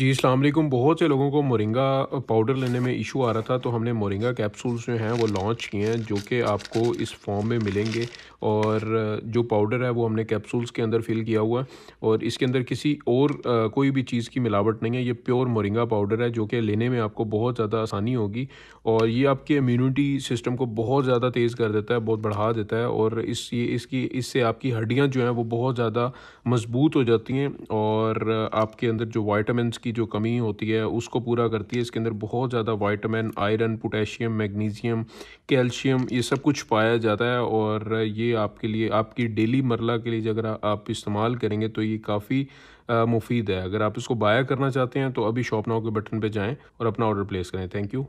जी अलमेकुम बहुत से लोगों को मोरिंगा पाउडर लेने में इशू आ रहा था तो हमने मोरिंगा कैप्सूल्स जो हैं वो लॉन्च किए हैं जो कि आपको इस फॉर्म में मिलेंगे और जो पाउडर है वो हमने कैप्सूल्स के अंदर फिल किया हुआ है और इसके अंदर किसी और आ, कोई भी चीज़ की मिलावट नहीं है ये प्योर मोरिंगा पाउडर है जो कि लेने में आपको बहुत ज़्यादा आसानी होगी और ये आपके इम्यूनिटी सिस्टम को बहुत ज़्यादा तेज़ कर देता है बहुत बढ़ा देता है और इस ये इसकी इससे आपकी हड्डियाँ जो हैं वो बहुत ज़्यादा मजबूत हो जाती हैं और आपके अंदर जो वाइटामस की की जो कमी होती है उसको पूरा करती है इसके अंदर बहुत ज़्यादा vitamin iron potassium magnesium calcium ये सब कुछ पाया जाता है और ये आपके लिए आपकी डेली मरला के लिए अगर आप इस्तेमाल करेंगे तो ये काफ़ी मुफीद है अगर आप इसको बाया करना चाहते हैं तो अभी शॉप नाउ के बटन पर जाएँ और अपना ऑर्डर प्लेस करें थैंक यू